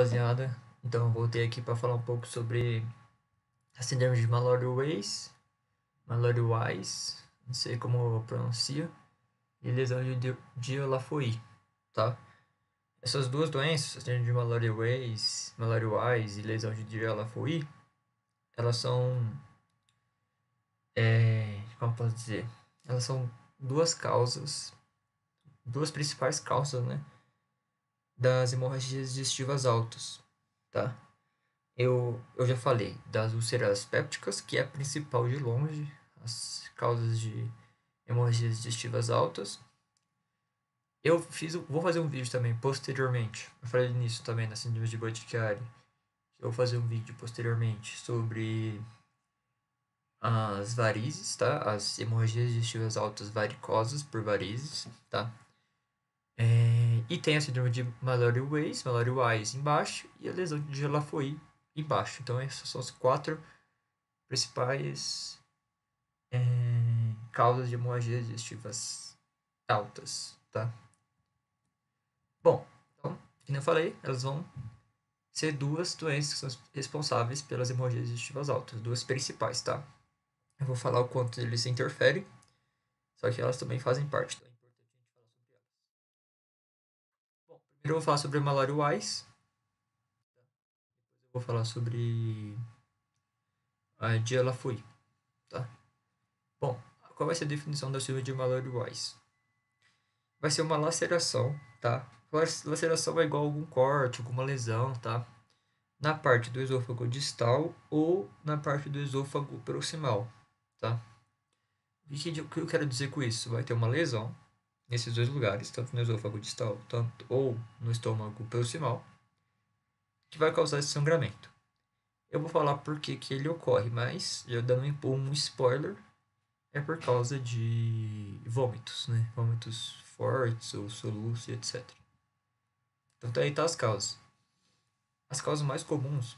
rapaziada, então eu voltei aqui para falar um pouco sobre a síndrome de Mallory-Weiss, Mallory-Weiss, não sei como pronuncia, e lesão de, de tá? Essas duas doenças, a síndrome de Mallory-Weiss, Mallory-Weiss e lesão de de elas são, é, como posso dizer, elas são duas causas, duas principais causas, né, das hemorragias digestivas altas, tá? Eu, eu já falei das úlceras pépticas, que é a principal de longe, as causas de hemorragias digestivas altas. Eu fiz, vou fazer um vídeo também posteriormente. Eu falei nisso também na síndrome de Boticari, Eu vou fazer um vídeo posteriormente sobre as varizes, tá? As hemorragias digestivas altas varicosas por varizes, tá? É... E tem a síndrome de Mallory Weiss, Mallory Weiss embaixo, e a lesão de Lafoi embaixo. Então, essas são as quatro principais é, causas de hemorragias digestivas altas, tá? Bom, então, como eu falei, elas vão ser duas doenças que são responsáveis pelas hemorragias digestivas altas, duas principais, tá? Eu vou falar o quanto eles interferem, só que elas também fazem parte. Primeiro eu vou falar sobre a malária Wise. Depois eu vou falar sobre a lá Fui. Tá? Bom, qual vai ser a definição da síndrome de malária Wise? Vai ser uma laceração, tá? Laceração é igual a algum corte, alguma lesão, tá? Na parte do esôfago distal ou na parte do esôfago proximal, tá? O que eu quero dizer com isso? Vai ter uma lesão, nesses dois lugares, tanto no esôfago distal tanto, ou no estômago proximal, que vai causar esse sangramento. Eu vou falar por que, que ele ocorre, mas já dando um spoiler, é por causa de vômitos, né? Vômitos fortes ou soluços, etc. Então tá aí tá as causas. As causas mais comuns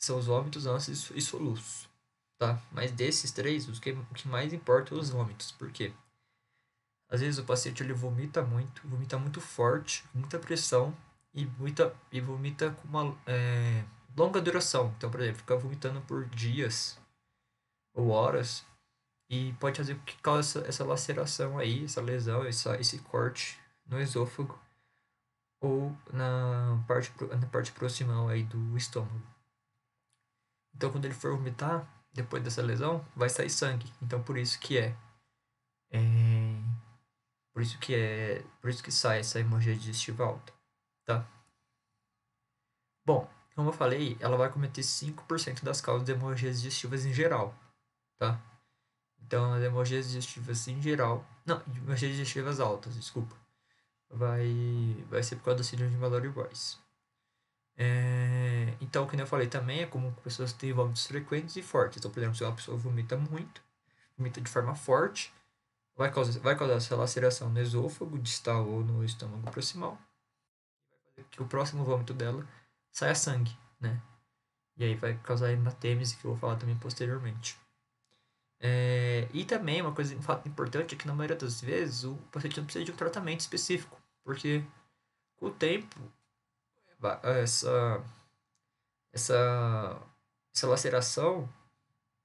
são os vômitos, ânsias e soluços, tá? Mas desses três, os que, o que mais importa são é os vômitos, por quê? Às vezes o paciente ele vomita muito, vomita muito forte, muita pressão e vomita, e vomita com uma é, longa duração. Então, por exemplo, fica vomitando por dias ou horas e pode fazer o que causa essa, essa laceração aí, essa lesão, essa, esse corte no esôfago ou na parte, na parte proximal aí do estômago. Então, quando ele for vomitar, depois dessa lesão, vai sair sangue. Então, por isso que é, é por isso que é, por isso que sai essa hemorragia digestiva alta, tá? Bom, como eu falei, ela vai cometer 5% das causas de hemorragias digestivas em geral, tá? Então, as hemorragias digestivas em geral, não, hemorragias digestivas altas, desculpa. Vai vai ser por causa da síndrome de Mallory Weiss. É, então, como eu falei também, é comum que pessoas tenham vômitos frequentes e fortes. Então, por exemplo, se uma pessoa vomita muito, vomita de forma forte, vai causar, vai causar essa laceração no esôfago distal ou no estômago proximal, que o próximo vômito dela saia sangue, né? E aí vai causar hematêmese, que eu vou falar também posteriormente. É, e também, uma coisa, um fato importante é que na maioria das vezes o paciente não precisa de um tratamento específico, porque com o tempo, essa, essa, essa laceração,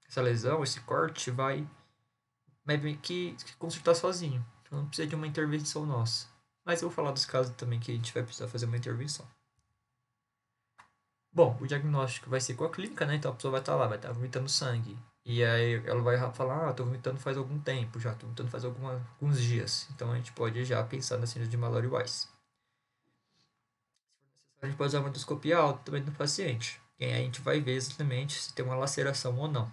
essa lesão, esse corte vai mas meio que, que consertar sozinho. Então não precisa de uma intervenção nossa. Mas eu vou falar dos casos também que a gente vai precisar fazer uma intervenção. Bom, o diagnóstico vai ser com a clínica, né? Então a pessoa vai estar tá lá, vai estar tá vomitando sangue. E aí ela vai falar, ah, tô vomitando faz algum tempo, já tô vomitando faz alguma, alguns dias. Então a gente pode já pensar na síndrome de Mallory-Weiss. A gente pode usar uma endoscopia alta também no paciente. E aí a gente vai ver exatamente se tem uma laceração ou não.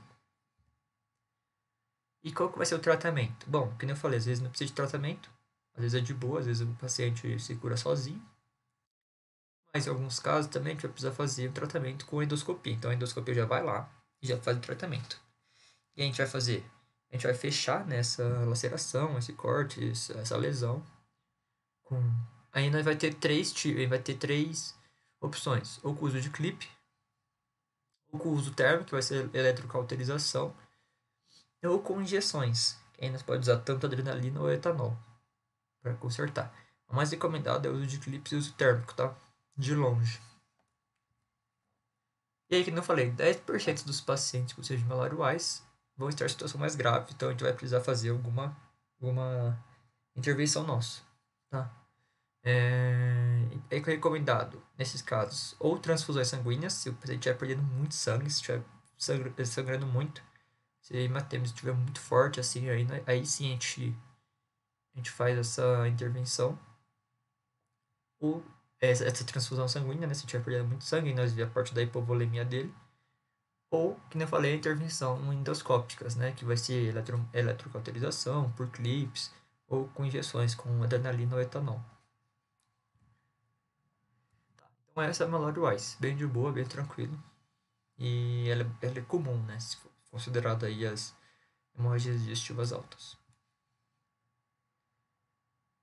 E qual que vai ser o tratamento? Bom, que eu falei, às vezes não precisa de tratamento, às vezes é de boa, às vezes o paciente se cura sozinho. Mas em alguns casos também a gente vai precisar fazer um tratamento com endoscopia. Então a endoscopia já vai lá e já faz o tratamento. E a gente vai fazer, a gente vai fechar nessa né, laceração, esse corte, essa lesão. Com... Ainda vai ter três vai ter três opções, ou com o uso de clipe, ou com o uso térmico, que vai ser eletrocauterização, ou com injeções, que ainda pode usar tanto adrenalina ou etanol para consertar. O mais recomendado é o uso de clips e uso térmico, tá? De longe. E aí, que eu falei, 10% dos pacientes com síndrome malaruais vão estar em situação mais grave, então a gente vai precisar fazer alguma, alguma intervenção nossa, tá? É, é, é recomendado, nesses casos, ou transfusões sanguíneas, se o paciente estiver perdendo muito sangue, se estiver sangrando muito, se a Ematemis estiver muito forte, assim, aí, aí sim a gente, a gente faz essa intervenção. Ou essa, essa transfusão sanguínea, né? Se tiver perdendo muito sangue, nós vemos a parte da hipovolemia dele. Ou, que nem eu falei, a intervenção endoscópica, né? Que vai ser eletro, eletrocauterização, por clips, ou com injeções com adrenalina ou etanol. Tá, então essa é a malária Wise, bem de boa, bem tranquilo. E ela, é, ela é comum, né? Se for considerado aí as hemorragias digestivas altas.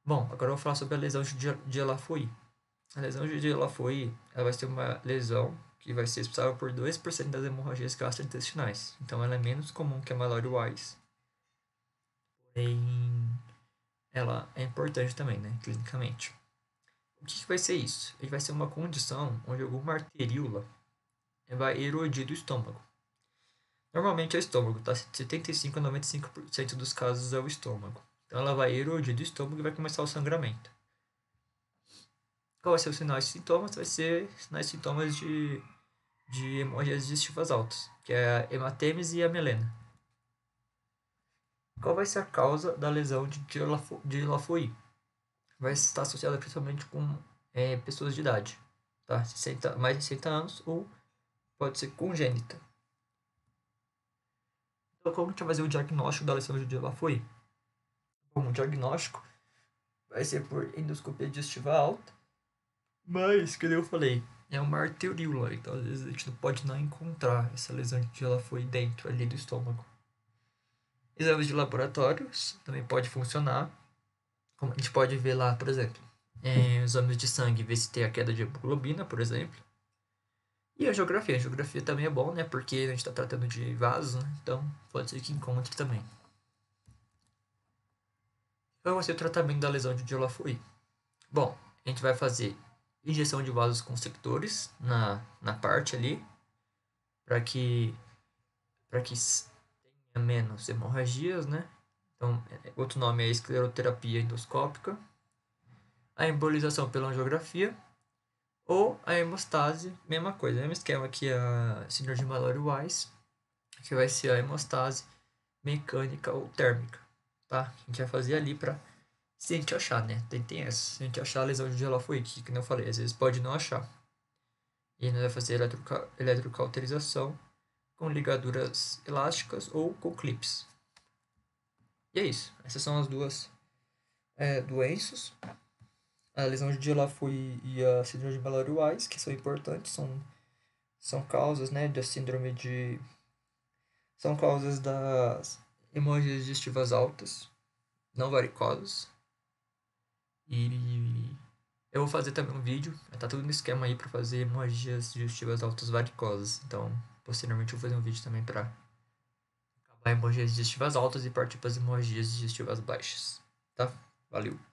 Bom, agora eu vou falar sobre a lesão de Elafoui. A lesão de Elafoui ela vai ser uma lesão que vai ser responsável por 2% das hemorragias gastrointestinais. Então ela é menos comum que a malária Wise. Porém, ela é importante também, né, clinicamente. O que, que vai ser isso? Ele vai ser uma condição onde alguma arteríola vai erodir do estômago. Normalmente é o estômago, tá? 75 a 95% dos casos é o estômago. Então ela vai erodir do estômago e vai começar o sangramento. Qual vai ser o sinal, de sintomas? Vai ser sinais de sintomas de, de hemorragias digestivas altas, que é a hematêmese e a melena. Qual vai ser a causa da lesão de Dilafoí? Vai estar associada principalmente com é, pessoas de idade, tá? 60, mais de 60 anos ou pode ser congênita. Então, como gente vai fazer o diagnóstico da lesão de foi. Bom, o diagnóstico vai ser por endoscopia digestiva alta, mas, que eu falei, é uma arteríola, então às vezes a gente não pode não encontrar essa lesão de foi dentro ali do estômago. Exames de laboratórios também pode funcionar. Como a gente pode ver lá, por exemplo, é, exames de sangue, ver se tem a queda de hemoglobina, por exemplo. E a geografia. A geografia também é bom, né? Porque a gente está tratando de vasos, né? Então pode ser que encontre também. Qual vai ser o tratamento da lesão de Dilafui Bom, a gente vai fazer injeção de vasos constrictores na, na parte ali, para que, para que tenha menos hemorragias, né? Então, é, outro nome é escleroterapia endoscópica. A embolização pela angiografia, ou a hemostase, mesma coisa, mesmo esquema que a síndrome de mallory wise que vai ser a hemostase mecânica ou térmica, tá? A gente vai fazer ali para se a gente achar, né? Tem, tem essa. Se a gente achar a lesão de Gelafoic, que não falei, às vezes pode não achar. E a gente vai fazer eletroca eletrocauterização com ligaduras elásticas ou com clips. E é isso. Essas são as duas é, doenças a lesão de Lafouille e a síndrome de Wise, que são importantes, são, são causas né, da síndrome de. são causas das hemorragias digestivas altas, não varicosas. E eu vou fazer também um vídeo, tá tudo no esquema aí para fazer hemorragias digestivas altas varicosas. Então, posteriormente eu vou fazer um vídeo também para acabar hemorragias digestivas altas e partir para as hemorragias digestivas baixas, tá? Valeu.